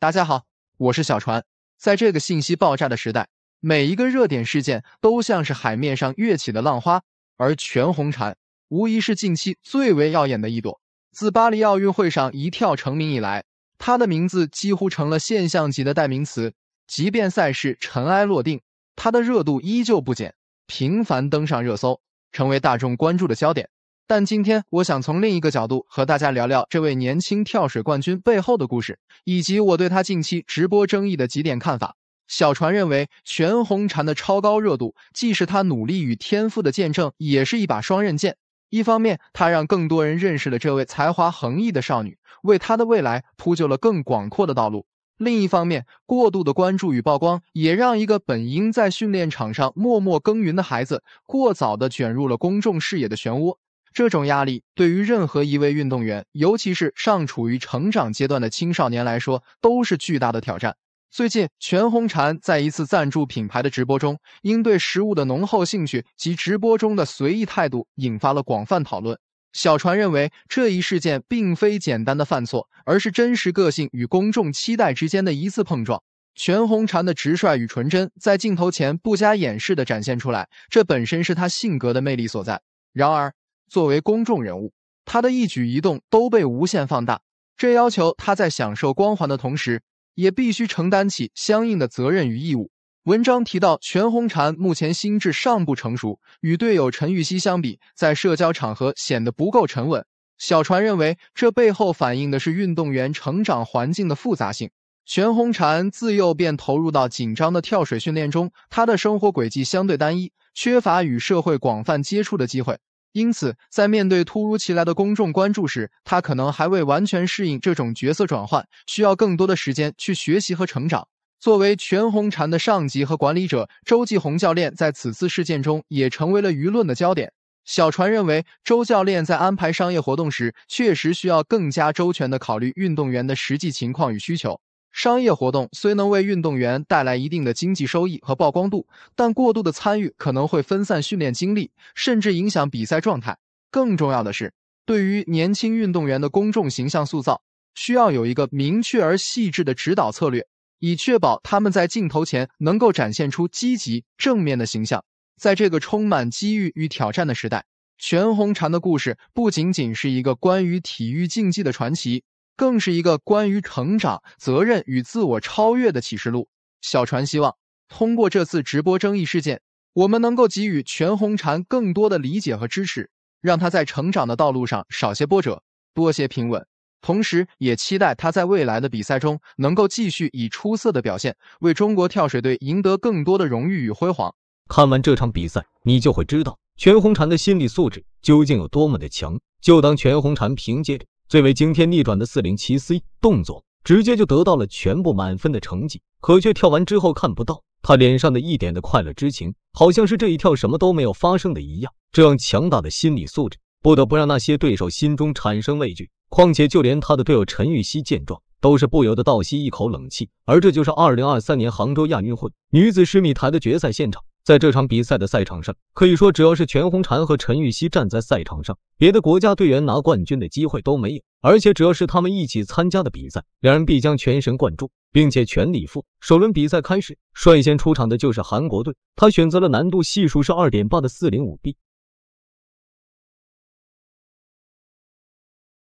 大家好，我是小船。在这个信息爆炸的时代，每一个热点事件都像是海面上跃起的浪花，而全红婵无疑是近期最为耀眼的一朵。自巴黎奥运会上一跳成名以来，她的名字几乎成了现象级的代名词。即便赛事尘埃落定，她的热度依旧不减，频繁登上热搜，成为大众关注的焦点。但今天，我想从另一个角度和大家聊聊这位年轻跳水冠军背后的故事，以及我对他近期直播争议的几点看法。小船认为，全红婵的超高热度既是她努力与天赋的见证，也是一把双刃剑。一方面，她让更多人认识了这位才华横溢的少女，为她的未来铺就了更广阔的道路；另一方面，过度的关注与曝光也让一个本应在训练场上默默耕耘的孩子，过早的卷入了公众视野的漩涡。这种压力对于任何一位运动员，尤其是尚处于成长阶段的青少年来说，都是巨大的挑战。最近，全红婵在一次赞助品牌的直播中，因对食物的浓厚兴趣及直播中的随意态度，引发了广泛讨论。小传认为，这一事件并非简单的犯错，而是真实个性与公众期待之间的一次碰撞。全红婵的直率与纯真在镜头前不加掩饰地展现出来，这本身是他性格的魅力所在。然而，作为公众人物，他的一举一动都被无限放大，这要求他在享受光环的同时，也必须承担起相应的责任与义务。文章提到，全红婵目前心智尚不成熟，与队友陈芋汐相比，在社交场合显得不够沉稳。小船认为，这背后反映的是运动员成长环境的复杂性。全红婵自幼便投入到紧张的跳水训练中，她的生活轨迹相对单一，缺乏与社会广泛接触的机会。因此，在面对突如其来的公众关注时，他可能还未完全适应这种角色转换，需要更多的时间去学习和成长。作为全红婵的上级和管理者，周继红教练在此次事件中也成为了舆论的焦点。小船认为，周教练在安排商业活动时，确实需要更加周全的考虑运动员的实际情况与需求。商业活动虽能为运动员带来一定的经济收益和曝光度，但过度的参与可能会分散训练精力，甚至影响比赛状态。更重要的是，对于年轻运动员的公众形象塑造，需要有一个明确而细致的指导策略，以确保他们在镜头前能够展现出积极正面的形象。在这个充满机遇与挑战的时代，全红婵的故事不仅仅是一个关于体育竞技的传奇。更是一个关于成长、责任与自我超越的启示录。小船希望通过这次直播争议事件，我们能够给予全红婵更多的理解和支持，让她在成长的道路上少些波折，多些平稳。同时，也期待她在未来的比赛中能够继续以出色的表现，为中国跳水队赢得更多的荣誉与辉煌。看完这场比赛，你就会知道全红婵的心理素质究竟有多么的强。就当全红婵凭借着。最为惊天逆转的四零七 C 动作，直接就得到了全部满分的成绩，可却跳完之后看不到他脸上的一点的快乐之情，好像是这一跳什么都没有发生的一样。这样强大的心理素质，不得不让那些对手心中产生畏惧。况且就连他的队友陈芋汐见状，都是不由得倒吸一口冷气。而这就是二零二三年杭州亚运会女子十米台的决赛现场。在这场比赛的赛场上，可以说只要是全红婵和陈芋汐站在赛场上，别的国家队员拿冠军的机会都没有。而且只要是他们一起参加的比赛，两人必将全神贯注，并且全力以赴。首轮比赛开始，率先出场的就是韩国队，他选择了难度系数是二点八的四零五 B。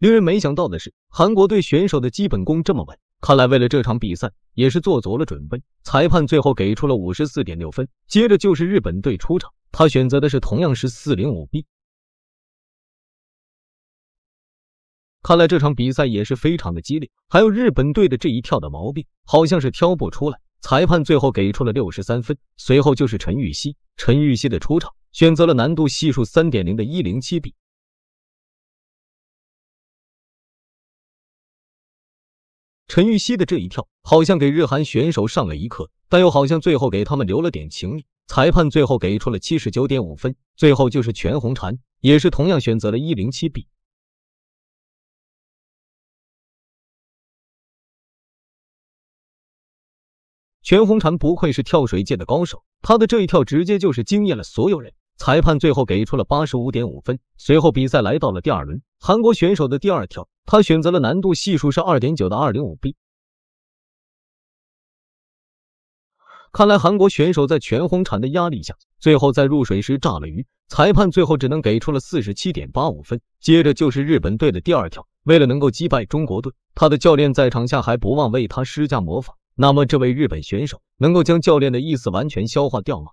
令人没想到的是，韩国队选手的基本功这么稳。看来为了这场比赛也是做足了准备，裁判最后给出了五十四点六分。接着就是日本队出场，他选择的是同样是四零五 B。看来这场比赛也是非常的激烈，还有日本队的这一跳的毛病好像是挑不出来，裁判最后给出了六十三分。随后就是陈芋汐，陈芋汐的出场选择了难度系数三点零的一零七 B。陈芋汐的这一跳好像给日韩选手上了一课，但又好像最后给他们留了点情面。裁判最后给出了七十九点五分。最后就是全红婵，也是同样选择了一零七 B。全红婵不愧是跳水界的高手，她的这一跳直接就是惊艳了所有人。裁判最后给出了八十五点五分。随后比赛来到了第二轮，韩国选手的第二跳。他选择了难度系数是二点九的二零五 b，看来韩国选手在全红婵的压力下，最后在入水时炸了鱼，裁判最后只能给出了四十七点八五分。接着就是日本队的第二条，为了能够击败中国队，他的教练在场下还不忘为他施加魔法。那么这位日本选手能够将教练的意思完全消化掉吗？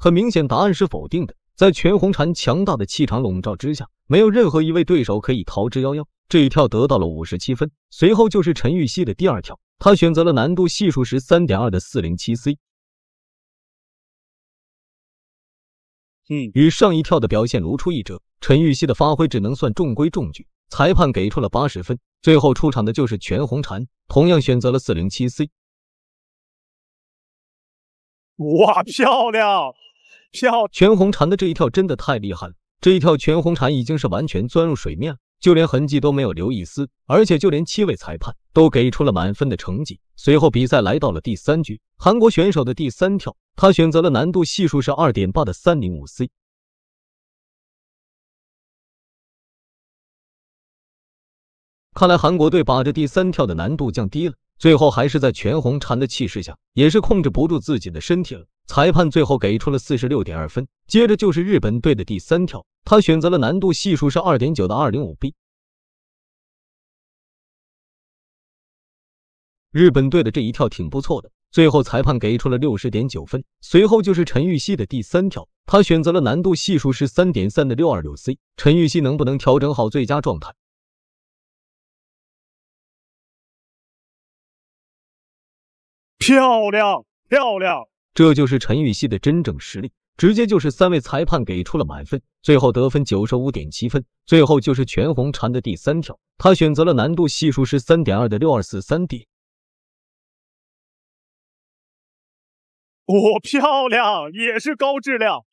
很明显，答案是否定的。在全红婵强大的气场笼罩之下，没有任何一位对手可以逃之夭夭。这一跳得到了五十七分。随后就是陈芋汐的第二跳，她选择了难度系数十三点二的四零七 C。嗯，与上一跳的表现如出一辙，陈芋汐的发挥只能算中规中矩，裁判给出了八十分。最后出场的就是全红婵，同样选择了四零七 C。哇，漂亮！全红婵的这一跳真的太厉害了！这一跳全红婵已经是完全钻入水面了，就连痕迹都没有留一丝。而且就连七位裁判都给出了满分的成绩。随后比赛来到了第三局，韩国选手的第三跳，他选择了难度系数是二点八的三零五 C。看来韩国队把这第三跳的难度降低了。最后还是在全红婵的气势下，也是控制不住自己的身体了。裁判最后给出了四十六点二分。接着就是日本队的第三跳，他选择了难度系数是二点九的二零五 B。日本队的这一跳挺不错的，最后裁判给出了六十点九分。随后就是陈芋汐的第三跳，她选择了难度系数是三点三的六二六 C。陈芋汐能不能调整好最佳状态？漂亮，漂亮！这就是陈芋汐的真正实力，直接就是三位裁判给出了满分，最后得分九十五点七分。最后就是全红婵的第三条，她选择了难度系数是三点二的六二四三 D。我漂亮，也是高质量。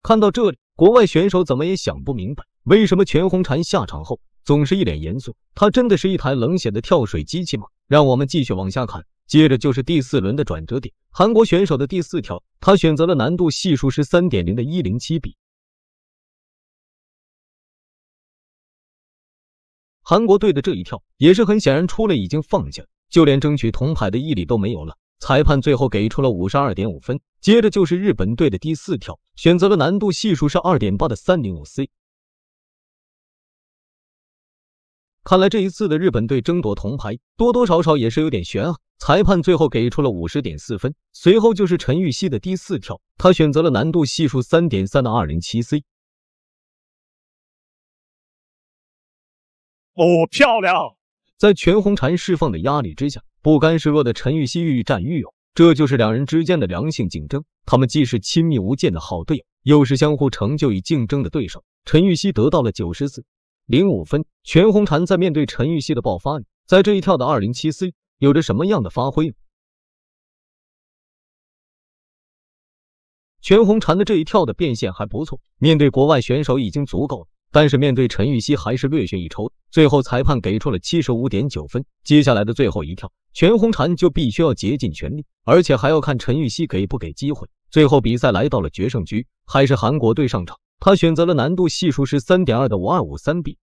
看到这里，国外选手怎么也想不明白，为什么全红婵下场后总是一脸严肃？她真的是一台冷血的跳水机器吗？让我们继续往下看。接着就是第四轮的转折点，韩国选手的第四跳，他选择了难度系数是三点零的一零七 B。韩国队的这一跳也是很显然出了，已经放下，就连争取铜牌的毅力都没有了。裁判最后给出了五十二点五分。接着就是日本队的第四跳，选择了难度系数是二点八的三零五 C。看来这一次的日本队争夺铜牌，多多少少也是有点悬啊！裁判最后给出了五十点四分。随后就是陈芋汐的第四跳，她选择了难度系数三点三的二零七 C。哦，漂亮！在全红婵释放的压力之下，不甘示弱的陈芋汐愈战愈勇，这就是两人之间的良性竞争。他们既是亲密无间的好队友，又是相互成就与竞争的对手。陈芋汐得到了九十四。零五分，全红婵在面对陈芋汐的爆发力，在这一跳的二零七 C 有着什么样的发挥？全红婵的这一跳的变现还不错，面对国外选手已经足够了，但是面对陈芋汐还是略逊一筹。最后裁判给出了七十五点九分。接下来的最后一跳，全红婵就必须要竭尽全力，而且还要看陈芋汐给不给机会。最后比赛来到了决胜局，还是韩国队上场。他选择了难度系数是三点二的五二五三 b，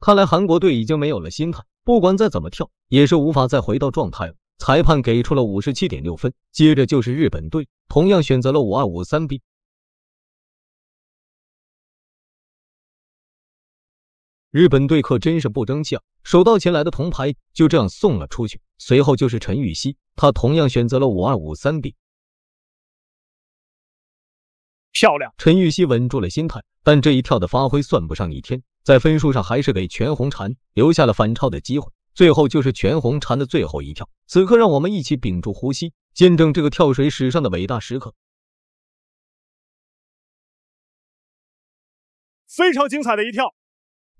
看来韩国队已经没有了心态，不管再怎么跳，也是无法再回到状态了。裁判给出了五十七点六分。接着就是日本队，同样选择了五二五三 b。日本队可真是不争气啊，手到擒来的铜牌就这样送了出去。随后就是陈芋汐，她同样选择了五二五三 b。漂亮！陈玉汐稳住了心态，但这一跳的发挥算不上逆天，在分数上还是给全红婵留下了反超的机会。最后就是全红婵的最后一跳，此刻让我们一起屏住呼吸，见证这个跳水史上的伟大时刻。非常精彩的一跳，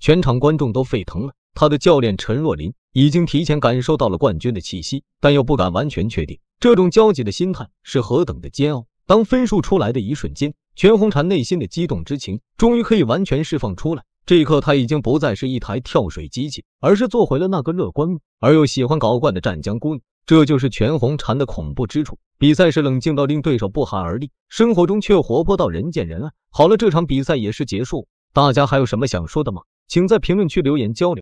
全场观众都沸腾了。他的教练陈若琳已经提前感受到了冠军的气息，但又不敢完全确定，这种焦急的心态是何等的煎熬。当分数出来的一瞬间。全红婵内心的激动之情终于可以完全释放出来，这一刻她已经不再是一台跳水机器，而是做回了那个乐观而又喜欢搞怪的湛江姑娘。这就是全红婵的恐怖之处：比赛时冷静到令对手不寒而栗，生活中却活泼到人见人爱。好了，这场比赛也是结束，大家还有什么想说的吗？请在评论区留言交流。